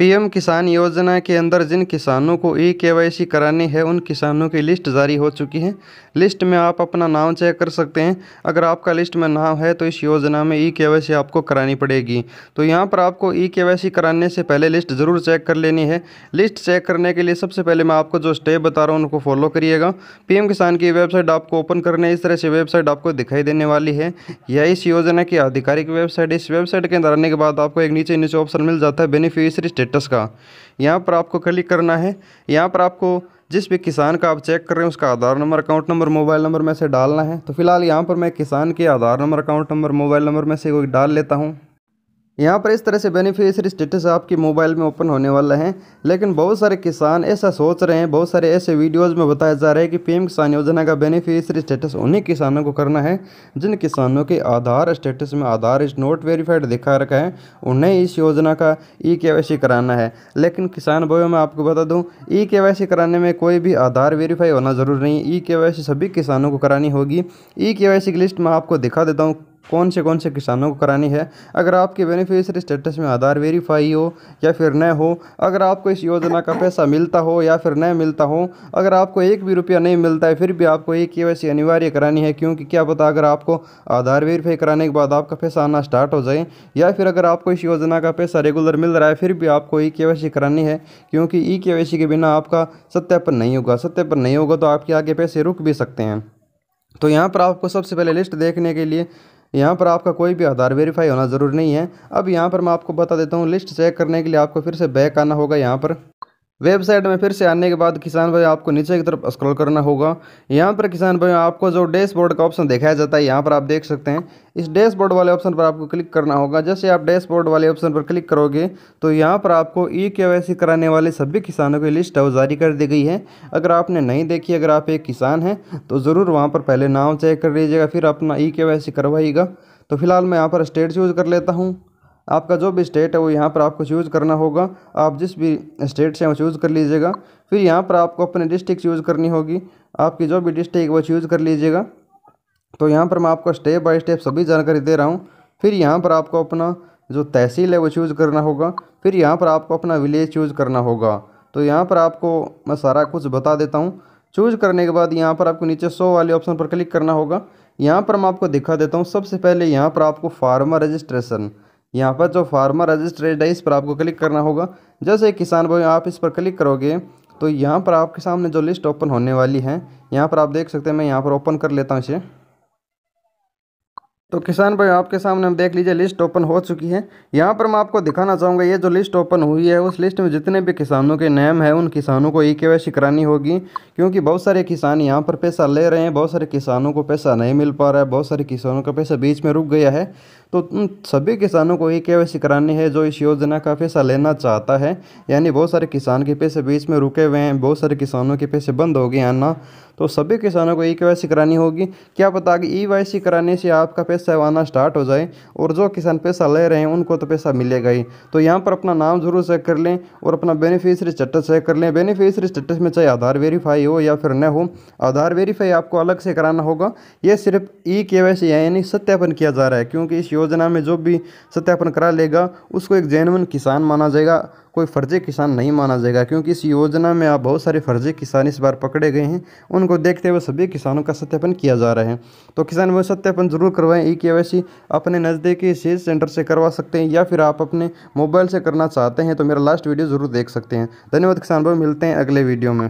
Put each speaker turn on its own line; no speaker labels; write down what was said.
PM किसान योजना के अंदर जिन किसानों को ई केवाईसी करानी है उन किसानों की लिस्ट जारी हो चुकी है लिस्ट में आप अपना नाम चेक कर सकते हैं अगर आपका लिस्ट में नाम है तो इस योजना में ई केवाईसी आपको करानी पड़ेगी तो यहाँ पर आपको ई केवाईसी कराने से पहले लिस्ट ज़रूर चेक कर लेनी है लिस्ट चेक करने के लिए सबसे पहले मैं आपको जो स्टेप बता रहा हूँ उनको फॉलो करिएगा पी किसान की वेबसाइट आपको ओपन करने इस तरह से वेबसाइट आपको दिखाई देने वाली है या इस योजना की आधिकारिक वेबसाइट इस वेबसाइट के अंदर आने के बाद आपको एक नीचे नीचे ऑप्शन मिल जाता है बेनिफिशरी स्टेट स्टेटस का यहाँ पर आपको क्लिक करना है यहाँ पर आपको जिस भी किसान का आप चेक कर रहे हैं उसका Aadhaar number account number mobile number में से डालना है तो फिलहाल यहाँ पर मैं किसान के Aadhaar number account number mobile number में से कोई डाल लेता हूँ यहाँ पर इस तरह से बेनिफिशियरी स्टेटस आपके मोबाइल में ओपन होने वाला है लेकिन बहुत सारे किसान ऐसा सोच रहे हैं बहुत सारे ऐसे वीडियोज़ में बताया जा रहा है कि पीएम किसान योजना का बेनिफिशियरी स्टेटस उन्हीं किसानों को करना है जिन किसानों के आधार स्टेटस में आधार इज नॉट वेरीफाइड दिखा रखा है उन्हें इस योजना का ई के कराना है लेकिन किसान भाइयों मैं आपको बता दूँ ई के कराने में कोई भी आधार वेरीफाई होना ज़रूर नहीं ई के सभी किसानों को करानी होगी ई के की लिस्ट मैं आपको दिखा देता हूँ कौन से कौन से किसानों को करानी है अगर आपके बेनिफिशरी स्टेटस में आधार वेरीफाई हो या फिर न हो अगर आपको इस योजना का पैसा मिलता हो या फिर न मिलता हो अगर आपको एक भी रुपया नहीं मिलता है फिर भी आपको ये के अनिवार्य करानी है क्योंकि क्या पता अगर आपको आधार वेरीफाई कराने के बाद आपका पैसा आना स्टार्ट हो जाए या फिर अगर आपको इस योजना का पैसा रेगुलर मिल रहा है फिर भी आपको ई के करानी है क्योंकि ई के के बिना आपका सत्यापन नहीं होगा सत्यापन नहीं होगा तो आपके आगे पैसे रुक भी सकते हैं तो यहाँ पर आपको सबसे पहले लिस्ट देखने के लिए यहाँ पर आपका कोई भी आधार वेरीफाई होना ज़रूरी नहीं है अब यहाँ पर मैं आपको बता देता हूँ लिस्ट चेक करने के लिए आपको फिर से बैक आना होगा यहाँ पर वेबसाइट में फिर से आने के बाद किसान भाई आपको नीचे की तरफ स्क्रॉल करना होगा यहाँ पर किसान भाई आपको जो डैशबोर्ड का ऑप्शन दिखाया जाता है यहाँ पर आप देख सकते हैं इस डैशबोर्ड वाले ऑप्शन पर आपको क्लिक करना होगा जैसे आप डैशबोर्ड वाले ऑप्शन पर क्लिक करोगे तो यहाँ पर आपको ई के कराने वाले सभी किसानों की लिस्ट जारी कर दी गई है अगर आपने नहीं देखी अगर आप एक किसान हैं तो ज़रूर वहाँ पर पहले नाम चेक कर लीजिएगा फिर अपना ई के करवाइएगा तो फिलहाल मैं यहाँ पर स्टेट चूज़ कर लेता हूँ आपका जो भी स्टेट है वो यहाँ पर आपको चूज़ करना होगा आप जिस भी स्टेट से वो चूज़ कर लीजिएगा फिर यहाँ पर आपको अपने डिस्ट्रिक्ट चूज़ करनी होगी आपकी जो भी डिस्ट्रिक्ट वो चूज़ कर लीजिएगा तो यहाँ पर मैं आपको स्टेप बाय स्टेप सभी जानकारी दे रहा हूँ फिर यहाँ पर आपको अपना जो तहसील है वो चूज़ करना होगा फिर यहाँ पर आपको अपना विलेज चूज़ करना होगा तो यहाँ पर आपको मैं सारा कुछ बता देता हूँ चूज करने के बाद यहाँ पर आपको नीचे सो वाले ऑप्शन पर क्लिक करना होगा यहाँ पर मैं आपको दिखा देता हूँ सबसे पहले यहाँ पर आपको फार्मर रजिस्ट्रेशन यहाँ पर जो फार्मर रजिस्ट्रेड है इस पर आपको क्लिक करना होगा जैसे किसान भाई आप इस पर क्लिक करोगे तो यहाँ पर आपके सामने जो लिस्ट ओपन होने वाली है यहाँ पर आप देख सकते हैं मैं यहाँ पर ओपन कर लेता हूँ इसे तो किसान भाई आपके सामने हम देख लीजिए लिस्ट ओपन हो चुकी है यहाँ पर मैं आपको दिखाना चाहूँगा ये जो लिस्ट ओपन हुई है उस लिस्ट में जितने भी किसानों के नेम है उन किसानों को ई e के करानी होगी क्योंकि बहुत सारे किसान यहाँ पर पैसा ले रहे हैं बहुत सारे किसानों को पैसा नहीं मिल पा रहा है बहुत सारे किसानों का पैसा बीच में रुक गया है तो उन सभी किसानों को ई के करानी है जो इस योजना का पैसा लेना चाहता है यानी बहुत सारे किसान के पैसे बीच में रुके हुए हैं बहुत सारे किसानों के पैसे बंद हो गए आना तो सभी किसानों को ई के करानी होगी क्या पता कि ई वाई कराने से आपका पैसा आना स्टार्ट हो जाए और जो किसान पैसा ले रहे हैं उनको तो पैसा मिलेगा ही तो यहाँ पर अपना नाम जरूर चेक कर लें और अपना बेनिफिशरी स्टेटस चेक कर लें बेनिफिशरी स्टेटस में चाहे आधार वेरीफाई हो या फिर न हो आधार वेरीफाई आपको अलग से कराना होगा ये सिर्फ ई के यानी सत्यापन किया जा रहा है क्योंकि इस योजना में जो भी सत्यापन करा लेगा उसको एक जैनवन किसान माना जाएगा कोई फर्जी किसान नहीं माना जाएगा क्योंकि इस योजना में आप बहुत सारे फर्जी किसान इस बार पकड़े गए हैं उनको देखते हुए सभी किसानों का सत्यापन किया जा रहा है तो किसान वो सत्यापन जरूर करवाएं ई के अपने नज़दीकी सेल्स सेंटर से करवा सकते हैं या फिर आप अपने मोबाइल से करना चाहते हैं तो मेरा लास्ट वीडियो ज़रूर देख सकते हैं धन्यवाद किसान भाई मिलते हैं अगले वीडियो में